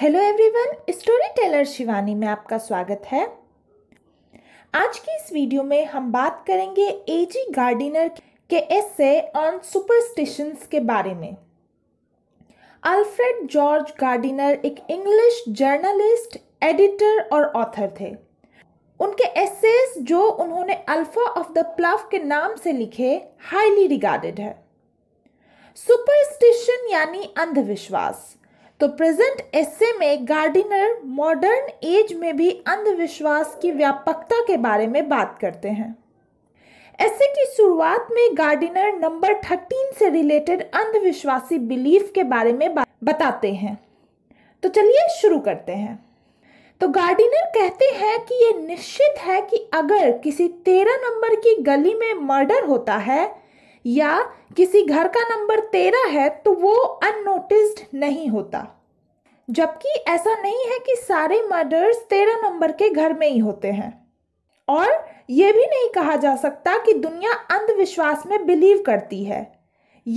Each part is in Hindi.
hello everyone storyteller Shivani में आपका स्वागत है आज की इस वीडियो में हम बात करेंगे एजी गार्डिनर के एसे ऑन सुपरस्टिशंस के बारे में अल्फ्रेड जॉर्ज गार्डिनर एक इंग्लिश जर्नलिस्ट एडिटर और ऑथर थे उनके एसेस जो उन्होंने अल्फा ऑफ द प्लफ के नाम से लिखे हाईली रिगार्डेड है सुपरस्टिशन यानी अंधविश्वास तो प्रेजेंट एस्से में गार्डिनर मॉडर्न एज में भी अंधविश्वास की व्यापकता के बारे में बात करते हैं ऐसे की शुरुआत में गार्डिनर नंबर थर्टीन से रिलेटेड अंधविश्वासी बिलीफ के बारे में बताते हैं तो चलिए शुरू करते हैं तो गार्डिनर कहते हैं कि ये निश्चित है कि अगर किसी तेरह नंबर की गली में मर्डर होता है या किसी घर का नंबर तेरह है तो वो अननोटिस्ड नहीं होता जबकि ऐसा नहीं है कि सारे मर्डर्स तेरह नंबर के घर में ही होते हैं और ये भी नहीं कहा जा सकता कि दुनिया अंधविश्वास में बिलीव करती है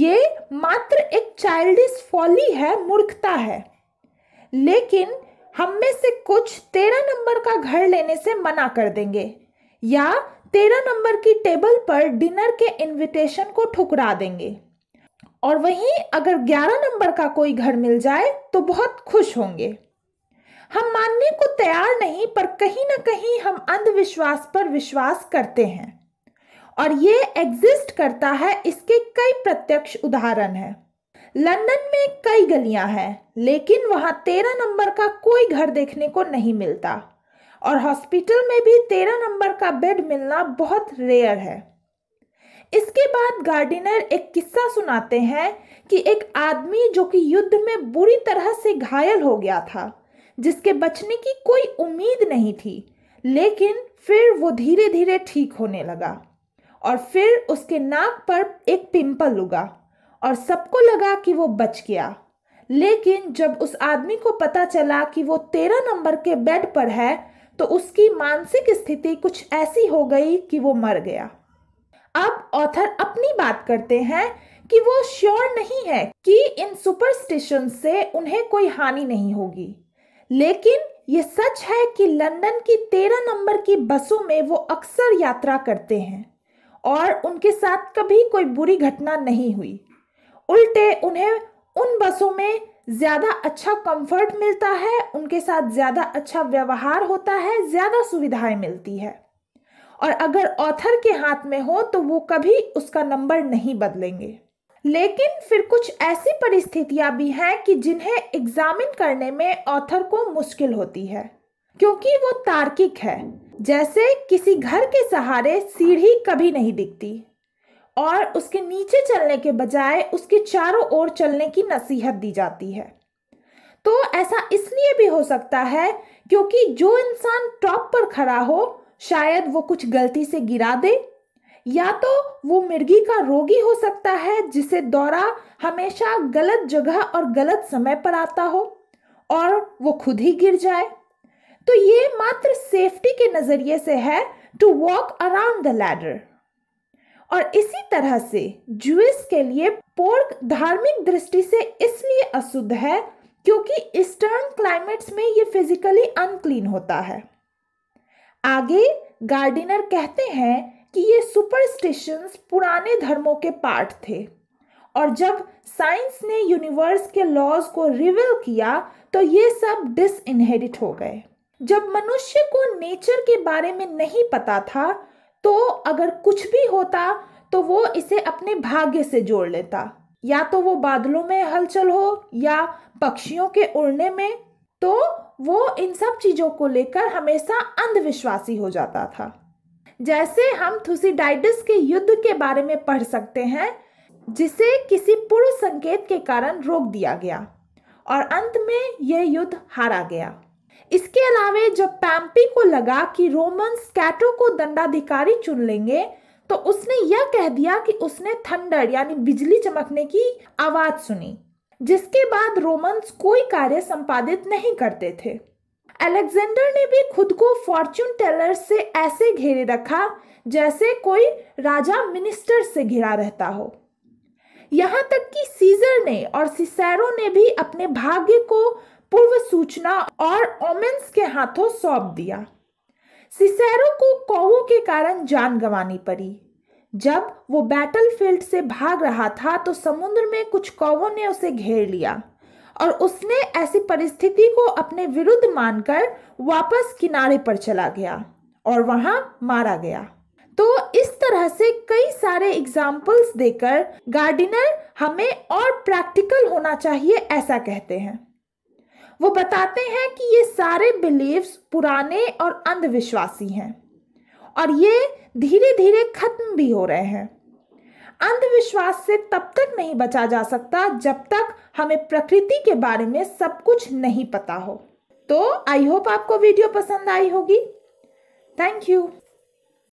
ये मात्र एक चाइल्डिस फॉली है मूर्खता है लेकिन हम में से कुछ तेरह नंबर का घर लेने से मना कर देंगे या तेरह नंबर की टेबल पर डिनर के इनविटेशन को ठुकरा देंगे और वहीं अगर ग्यारह नंबर का कोई घर मिल जाए तो बहुत खुश होंगे हम मानने को तैयार नहीं पर कहीं ना कहीं हम अंधविश्वास पर विश्वास करते हैं और ये एग्जिस्ट करता है इसके कई प्रत्यक्ष उदाहरण हैं लंदन में कई गलियां हैं लेकिन वहां तेरह नंबर का कोई घर देखने को नहीं मिलता और हॉस्पिटल में भी तेरह नंबर का बेड मिलना बहुत रेयर है इसके बाद गार्डिनर एक किस्सा सुनाते हैं कि एक आदमी जो कि युद्ध में बुरी तरह से घायल हो गया था जिसके बचने की कोई उम्मीद नहीं थी लेकिन फिर वो धीरे धीरे ठीक होने लगा और फिर उसके नाक पर एक पिंपल उगा और सबको लगा कि वो बच गया लेकिन जब उस आदमी को पता चला कि वो तेरह नंबर के बेड पर है तो उसकी मानसिक स्थिति कुछ ऐसी हो गई कि वो मर गया अब ऑथर अपनी बात करते हैं कि वो श्योर नहीं है कि इन सुपरस्टिशन से उन्हें कोई हानि नहीं होगी लेकिन ये सच है कि लंदन की तेरह नंबर की बसों में वो अक्सर यात्रा करते हैं और उनके साथ कभी कोई बुरी घटना नहीं हुई उल्टे उन्हें उन बसों में ज़्यादा अच्छा कंफर्ट मिलता है उनके साथ ज़्यादा अच्छा व्यवहार होता है ज़्यादा सुविधाएं मिलती है और अगर ऑथर के हाथ में हो तो वो कभी उसका नंबर नहीं बदलेंगे लेकिन फिर कुछ ऐसी परिस्थितियां भी हैं कि जिन्हें एग्जामिन करने में ऑथर को मुश्किल होती है क्योंकि वो तार्किक है जैसे किसी घर के सहारे सीढ़ी कभी नहीं दिखती और उसके नीचे चलने के बजाय उसके चारों ओर चलने की नसीहत दी जाती है तो ऐसा इसलिए भी हो सकता है क्योंकि जो इंसान टॉप पर खड़ा हो शायद वो कुछ गलती से गिरा दे या तो वो मिर्गी का रोगी हो सकता है जिसे दौरा हमेशा गलत जगह और गलत समय पर आता हो और वो खुद ही गिर जाए तो ये मात्र सेफ्टी के नज़रिए से है to walk around the ladder और इसी तरह से जूस के लिए पोर्क धार्मिक दृष्टि से इसलिए अशुद्ध है क्योंकि ईस्टर्न क्लाइमेट्स में ये फिजिकली अनक्लीन होता है आगे गार्डिनर कहते हैं कि ये सुपरस्टिशंस पुराने धर्मों के पार्ट थे और जब साइंस ने यूनिवर्स के लॉज को रिवील किया तो ये सब डिसइनहेरिट हो गए जब मनुष्य को नेचर के बारे में नहीं पता था तो अगर कुछ भी होता तो वो इसे अपने भाग्य से जोड़ लेता या तो वो बादलों में हलचल हो या पक्षियों के उड़ने में तो वो इन सब चीज़ों को लेकर हमेशा अंधविश्वासी हो जाता था जैसे हम थुसीडाइडस के युद्ध के बारे में पढ़ सकते हैं जिसे किसी पूर्व संकेत के कारण रोक दिया गया और अंत में यह युद्ध हारा गया इसके अलावे जब पैम्पी को लगा कि रोमन स्कैटो को दंडाधिकारी चुन लेंगे तो उसने यह कह दिया कि उसने थंडर यानी बिजली चमकने की आवाज सुनी जिसके बाद रोमन्स कोई कार्य संपादित नहीं करते थे अलेक्जेंडर ने भी खुद को फॉर्च्यून टेलर से ऐसे घेरे रखा जैसे कोई राजा मिनिस्टर से घिरा रहता हो यहाँ तक कि सीजर ने और सिसेरो ने भी अपने भाग्य को पूर्व सूचना और ओमेंस के हाथों सौंप दिया सिसेरो को कौ के कारण जान गंवानी पड़ी जब वो बैटलफील्ड से भाग रहा था तो समुद्र में कुछ कौवों ने उसे घेर लिया और उसने ऐसी परिस्थिति को अपने विरुद्ध मानकर वापस किनारे पर चला गया और वहां मारा गया तो इस तरह से कई सारे एग्जाम्पल्स देकर गार्डिनर हमें और प्रैक्टिकल होना चाहिए ऐसा कहते हैं वो बताते हैं कि ये सारे बिलीव्स पुराने और अंधविश्वासी हैं और ये धीरे धीरे खत्म भी हो रहे हैं अंधविश्वास से तब तक नहीं बचा जा सकता जब तक हमें प्रकृति के बारे में सब कुछ नहीं पता हो तो आई होप आपको वीडियो पसंद आई होगी थैंक यू